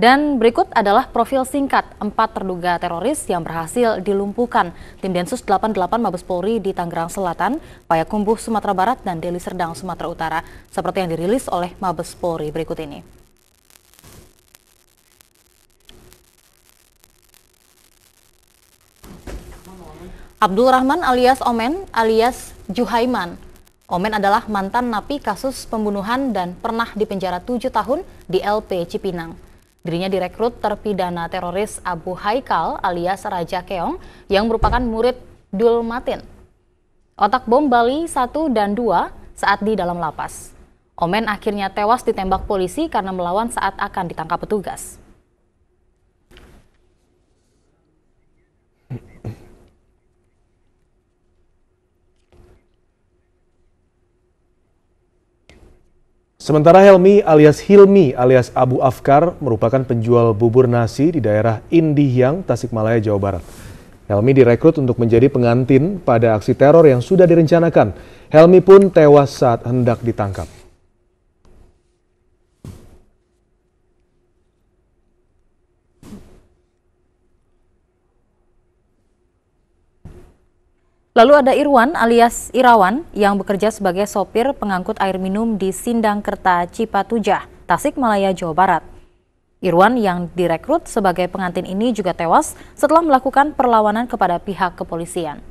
Dan berikut adalah profil singkat empat terduga teroris yang berhasil dilumpuhkan tim Densus 88 Mabes Polri di Tangerang Selatan, Payakumbuh Sumatera Barat dan Deli Serdang Sumatera Utara seperti yang dirilis oleh Mabes Polri berikut ini. Abdul Rahman alias Omen alias Juhaiman Omen adalah mantan napi kasus pembunuhan dan pernah dipenjara 7 tahun di LP Cipinang. Dirinya direkrut terpidana teroris Abu Haikal alias Raja Keong yang merupakan murid Dul Matin. Otak bom Bali 1 dan 2 saat di dalam lapas. Omen akhirnya tewas ditembak polisi karena melawan saat akan ditangkap petugas. Sementara Helmi alias Hilmi alias Abu Afkar merupakan penjual bubur nasi di daerah Indihyang, Tasikmalaya, Jawa Barat. Helmi direkrut untuk menjadi pengantin pada aksi teror yang sudah direncanakan. Helmi pun tewas saat hendak ditangkap. Lalu ada Irwan alias Irawan yang bekerja sebagai sopir pengangkut air minum di Sindang Kerta Cipatujah, Malaya Jawa Barat. Irwan yang direkrut sebagai pengantin ini juga tewas setelah melakukan perlawanan kepada pihak kepolisian.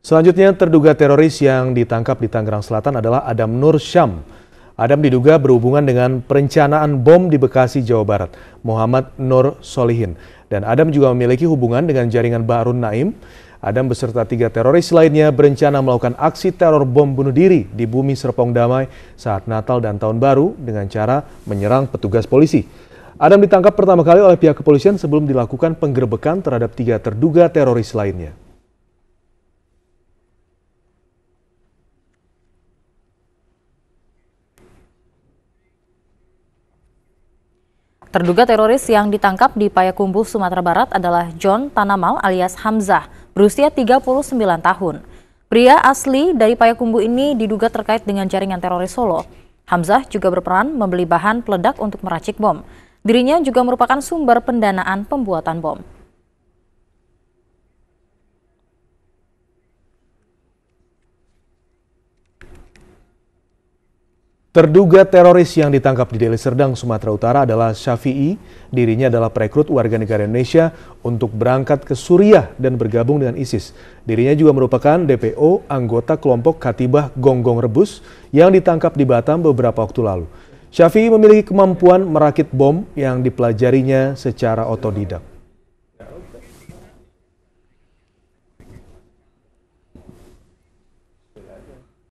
Selanjutnya, terduga teroris yang ditangkap di Tangerang Selatan adalah Adam Nur Syam. Adam diduga berhubungan dengan perencanaan bom di Bekasi, Jawa Barat, Muhammad Nur Solihin. Dan Adam juga memiliki hubungan dengan jaringan Barun Naim. Adam beserta tiga teroris lainnya berencana melakukan aksi teror bom bunuh diri di bumi Serpong Damai saat Natal dan Tahun Baru dengan cara menyerang petugas polisi. Adam ditangkap pertama kali oleh pihak kepolisian sebelum dilakukan penggerbekan terhadap tiga terduga teroris lainnya. Terduga teroris yang ditangkap di Payakumbuh, Sumatera Barat adalah John Tanamal alias Hamzah, berusia 39 tahun. Pria asli dari Payakumbu ini diduga terkait dengan jaringan teroris Solo. Hamzah juga berperan membeli bahan peledak untuk meracik bom. Dirinya juga merupakan sumber pendanaan pembuatan bom. Terduga teroris yang ditangkap di Deli Serdang, Sumatera Utara adalah Syafi'i. Dirinya adalah perekrut warga negara Indonesia untuk berangkat ke Suriah dan bergabung dengan ISIS. Dirinya juga merupakan DPO anggota kelompok Katibah Gonggong Rebus yang ditangkap di Batam beberapa waktu lalu. Syafi'i memiliki kemampuan merakit bom yang dipelajarinya secara otodidak.